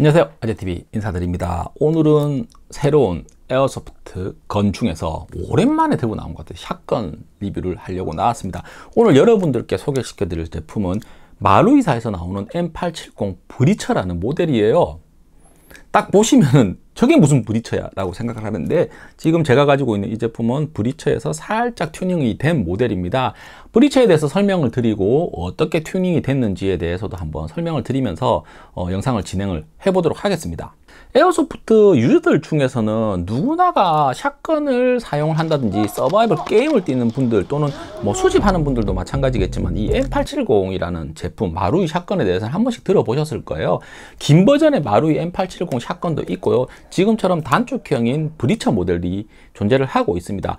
안녕하세요 아재TV 인사드립니다 오늘은 새로운 에어소프트 건 중에서 오랜만에 들고 나온 것 같아요 샷건 리뷰를 하려고 나왔습니다 오늘 여러분들께 소개시켜 드릴 제품은 마루이사에서 나오는 M870 브리처라는 모델이에요 딱 보시면은 저게 무슨 브리처야 라고 생각을 하는데 지금 제가 가지고 있는 이 제품은 브리처에서 살짝 튜닝이 된 모델입니다 브리처에 대해서 설명을 드리고 어떻게 튜닝이 됐는지에 대해서도 한번 설명을 드리면서 어, 영상을 진행을 해 보도록 하겠습니다 에어소프트 유저들 중에서는 누구나가 샷건을 사용을 한다든지 서바이벌 게임을 뛰는 분들 또는 뭐 수집하는 분들도 마찬가지겠지만 이 M870이라는 제품 마루이 샷건에 대해서한 번씩 들어보셨을 거예요 긴 버전의 마루이 M870 전용 샷건도 있고요. 지금처럼 단축형인 브리처 모델이 존재를 하고 있습니다.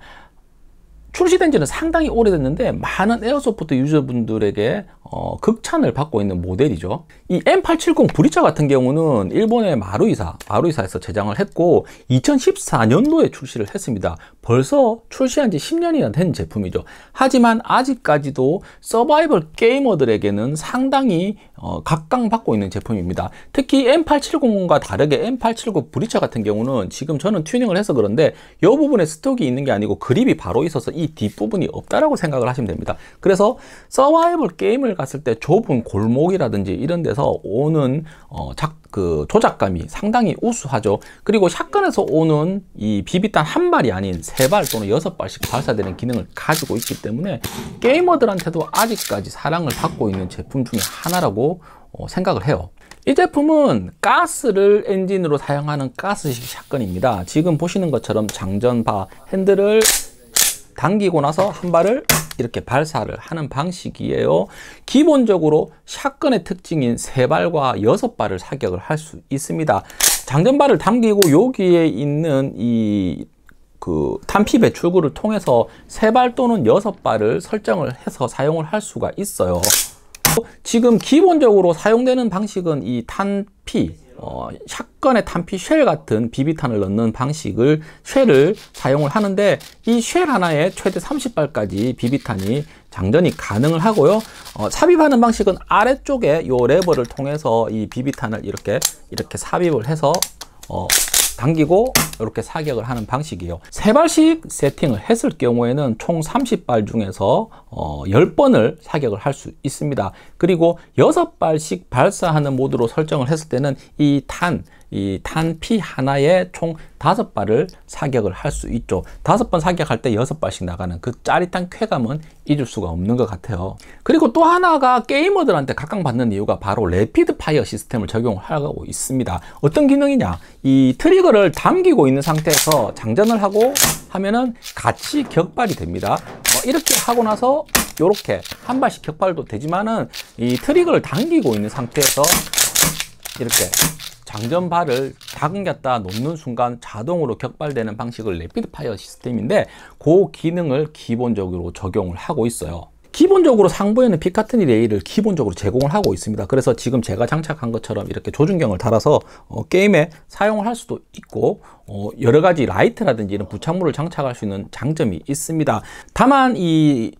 출시된 지는 상당히 오래됐는데 많은 에어소프트 유저분들에게 어, 극찬을 받고 있는 모델이죠. 이 M870 브리차 같은 경우는 일본의 마루이사, 마루이사에서 제작을 했고 2014년도에 출시를 했습니다. 벌써 출시한 지 10년이나 된 제품이죠. 하지만 아직까지도 서바이벌 게이머들에게는 상당히 어, 각광받고 있는 제품입니다. 특히 M870과 다르게 m 8 7 0 브리차 같은 경우는 지금 저는 튜닝을 해서 그런데 이 부분에 스톡이 있는 게 아니고 그립이 바로 있어서 이 뒷부분이 없다라고 생각을 하시면 됩니다. 그래서 서바이벌 게임을 갔을 때 좁은 골목이라든지 이런 데서 오는 어, 작, 그 조작감이 상당히 우수하죠. 그리고 샷건에서 오는 이 비비탄 한 발이 아닌 세 발 또는 여섯 발씩 발사되는 기능을 가지고 있기 때문에 게이머들한테도 아직까지 사랑을 받고 있는 제품 중에 하나라고 어, 생각을 해요. 이 제품은 가스를 엔진으로 사용하는 가스식 샷건입니다. 지금 보시는 것처럼 장전바 핸들을 당기고 나서 한 발을 이렇게 발사를 하는 방식이에요. 기본적으로 샷건의 특징인 세발과 여 발을 사격을 할 수 있습니다. 장전발을 담기고 여기에 있는 이 그 탄피 배출구를 통해서 세 발 또는 여 발을 설정을 해서 사용을 할 수가 있어요. 지금 기본적으로 사용되는 방식은 이 탄피 어, 샷건의 탄피 쉘 같은 비비탄을 넣는 방식을 쉘을 사용을 하는데 이 쉘 하나에 최대 30발까지 비비탄이 장전이 가능을 하고요 어, 삽입하는 방식은 아래쪽에 요 레버를 통해서 이 비비탄을 이렇게 이렇게 삽입을 해서 어, 당기고 이렇게 사격을 하는 방식이에요. 세발씩 세팅을 했을 경우에는 총 30발 중에서 어, 10번을 사격을 할 수 있습니다. 그리고 6발씩 발사하는 모드로 설정을 했을 때는 이탄 이 탄피 하나에 총 다섯 발을 사격을 할 수 있죠. 다섯 번 사격할 때 여섯 발씩 나가는 그 짜릿한 쾌감은 잊을 수가 없는 것 같아요. 그리고 또 하나가 게이머들한테 각광받는 이유가 바로 레피드 파이어 시스템을 적용하고 있습니다. 어떤 기능이냐? 이 트리거를 당기고 있는 상태에서 장전을 하고 하면은 같이 격발이 됩니다. 어, 이렇게 하고 나서 이렇게 한 발씩 격발도 되지만은 이 트리거를 당기고 있는 상태에서 이렇게 장전발을 다금겼다 놓는 순간 자동으로 격발되는 방식을 레피드파이어 시스템인데 그 기능을 기본적으로 적용을 하고 있어요. 기본적으로 상부에는 피카트니 레일을 기본적으로 제공을 하고 있습니다 그래서 지금 제가 장착한 것처럼 이렇게 조준경을 달아서 어, 게임에 사용을 할 수도 있고 어, 여러가지 라이트라든지 이런 부착물을 장착할 수 있는 장점이 있습니다 다만 이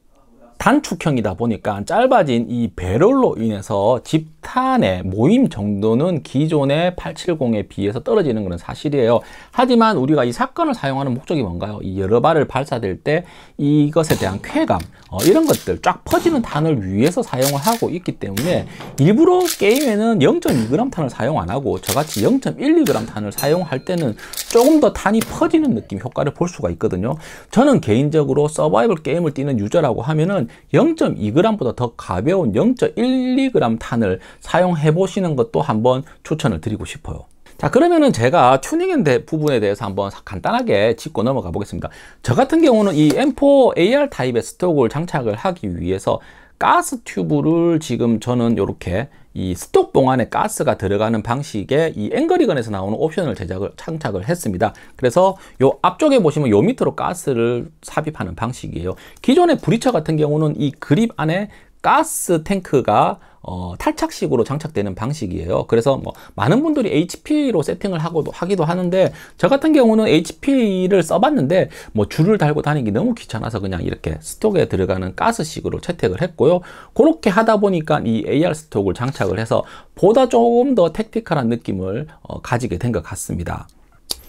단축형이다 보니까 짧아진 이 배럴로 인해서 집 사탄의 모임 정도는 기존의 870에 비해서 떨어지는 것은 사실이에요. 하지만 우리가 이 사건을 사용하는 목적이 뭔가요? 이 여러 발을 발사될 때 이것에 대한 쾌감, 어, 이런 것들 쫙 퍼지는 탄을 위해서 사용을 하고 있기 때문에 일부러 게임에는 0.2g 탄을 사용 안 하고 저같이 0.12g 탄을 사용할 때는 조금 더 탄이 퍼지는 느낌 효과를 볼 수가 있거든요. 저는 개인적으로 서바이벌 게임을 뛰는 유저라고 하면은 0.2g보다 더 가벼운 0.12g 탄을 사용해 보시는 것도 한번 추천을 드리고 싶어요 자 그러면은 제가 튜닝 부분에 대해서 한번 간단하게 짚고 넘어가 보겠습니다 저 같은 경우는 이 M4 AR 타입의 스톡을 장착을 하기 위해서 가스 튜브를 지금 저는 이렇게 이 스톡 봉 안에 가스가 들어가는 방식의 이 앵거리건에서 나오는 옵션을 제작을 창착을 했습니다 그래서 요 앞쪽에 보시면 요 밑으로 가스를 삽입하는 방식이에요 기존의 브리처 같은 경우는 이 그립 안에 가스 탱크가 어, 탈착식으로 장착되는 방식이에요. 그래서 뭐 많은 분들이 HPA로 세팅을 하고도 하기도 하는데 저 같은 경우는 HPA를 써봤는데 뭐 줄을 달고 다니기 너무 귀찮아서 그냥 이렇게 스톡에 들어가는 가스식으로 채택을 했고요. 그렇게 하다 보니까 이 AR 스톡을 장착을 해서 보다 조금 더 택티컬한 느낌을 어, 가지게 된 것 같습니다.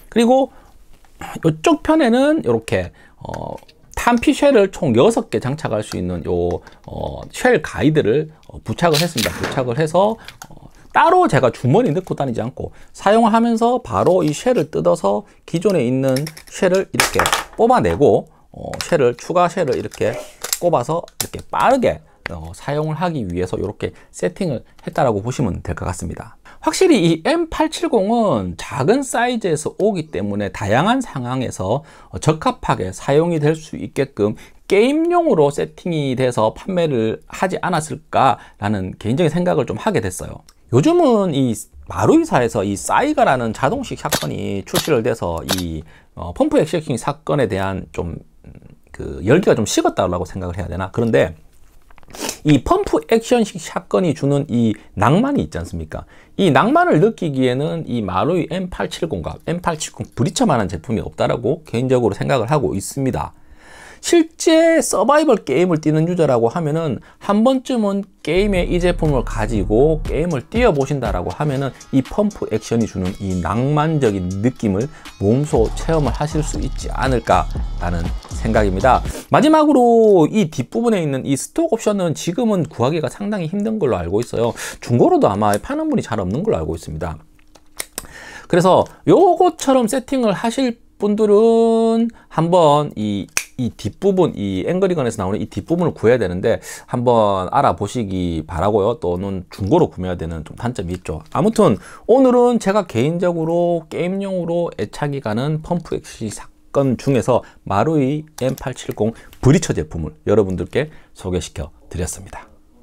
그리고 이쪽 편에는 이렇게 어, 탄피 쉘을 총6개 장착할 수 있는 요, 어, 쉘 가이드를 어, 부착을 했습니다. 부착을 해서, 어, 따로 제가 주머니 넣고 다니지 않고 사용하면서 바로 이 쉘을 뜯어서 기존에 있는 쉘을 이렇게 뽑아내고 어, 쉘을 추가 쉘을 이렇게 꼽아서 이렇게 빠르게 어, 사용을 하기 위해서 이렇게 세팅을 했다라고 보시면 될 것 같습니다. 확실히 이 M870은 작은 사이즈에서 오기 때문에 다양한 상황에서 적합하게 사용이 될 수 있게끔 게임용으로 세팅이 돼서 판매를 하지 않았을까라는 개인적인 생각을 좀 하게 됐어요. 요즘은 이 마루이사에서 이 사이가라는 자동식 샷건이 출시를 돼서 이 어, 펌프 액션킹 사건에 대한 좀그 음, 열기가 좀 식었다고 생각을 해야 되나 그런데 이 펌프 액션식 샷건이 주는 이 낭만이 있지 않습니까? 이 낭만을 느끼기에는 이 마루이 M870과 M870 브리처만한 제품이 없다라고 개인적으로 생각을 하고 있습니다. 실제 서바이벌 게임을 뛰는 유저라고 하면은 한 번쯤은 게임에 이 제품을 가지고 게임을 뛰어보신다라고 하면은 이 펌프 액션이 주는 이 낭만적인 느낌을 몸소 체험을 하실 수 있지 않을까라는 생각입니다. 마지막으로 이 뒷부분에 있는 이 스톡 옵션은 지금은 구하기가 상당히 힘든 걸로 알고 있어요. 중고로도 아마 파는 분이 잘 없는 걸로 알고 있습니다. 그래서 요것처럼 세팅을 하실 분들은 한번 이이 뒷부분, 이앵그리건에서 나오는 이 뒷부분을 구해야 되는데 한번 알아보시기 바라고요. 또는 중고로 구매해야 되는 좀 단점이 있죠. 아무튼 오늘은 제가 개인적으로 게임용으로 애착이 가는 펌프 액시 사건 중에서 마루이 M870 브리처 제품을 여러분들께 소개시켜 드렸습니다.